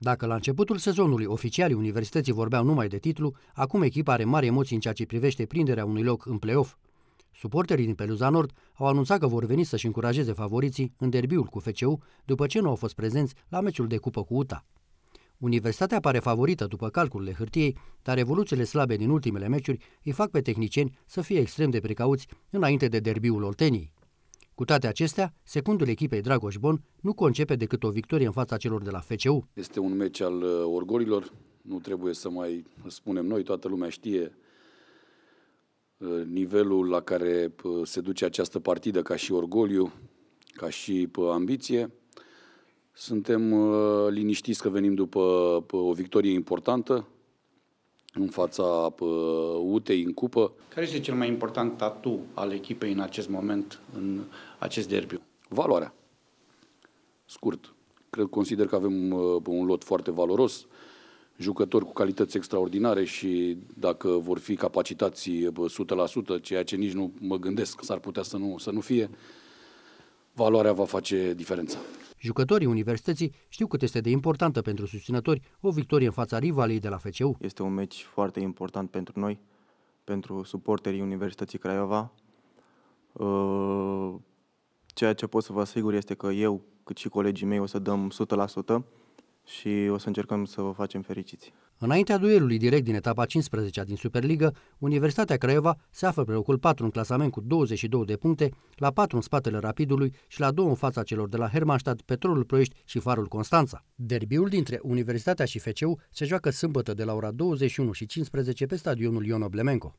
Dacă la începutul sezonului oficialii universității vorbeau numai de titlu, acum echipa are mari emoții în ceea ce privește prinderea unui loc în play-off. Suporterii din Peluza Nord au anunțat că vor veni să-și încurajeze favoriții în derbiul cu FCU după ce nu au fost prezenți la meciul de cupă cu UTA. Universitatea pare favorită după calculele hârtiei, dar evoluțiile slabe din ultimele meciuri îi fac pe tehnicieni să fie extrem de precauți înainte de derbiul Olteniei. Cu toate acestea, secundul echipei Dragoș Bon nu concepe decât o victorie în fața celor de la FCU. Este un meci al uh, orgolilor, nu trebuie să mai spunem noi, toată lumea știe uh, nivelul la care uh, se duce această partidă ca și orgoliu, ca și ambiție. Suntem liniștiți că venim după o victorie importantă, în fața UTEI în cupă. Care este cel mai important tatu al echipei în acest moment, în acest derbiu? Valoarea. Scurt. Cred, consider că avem ă, un lot foarte valoros, jucători cu calități extraordinare și dacă vor fi capacitați 100%, ceea ce nici nu mă gândesc s-ar putea să nu, să nu fie, valoarea va face diferența. Jucătorii universității știu cât este de importantă pentru susținători o victorie în fața rivalei de la FCU. Este un meci foarte important pentru noi, pentru suporterii Universității Craiova. Ă, ceea ce pot să vă asigur este că eu, cât și colegii mei, o să dăm 100% și o să încercăm să vă facem fericiți. Înaintea duelului direct din etapa 15 din Superliga, Universitatea Craiova se află pe locul 4 în clasament cu 22 de puncte, la 4 în spatele Rapidului și la 2 în fața celor de la Hermannstadt, Petrolul Proiești și Farul Constanța. Derbiul dintre Universitatea și FCU se joacă sâmbătă de la ora 21 și 15 pe stadionul Ion Oblemenco.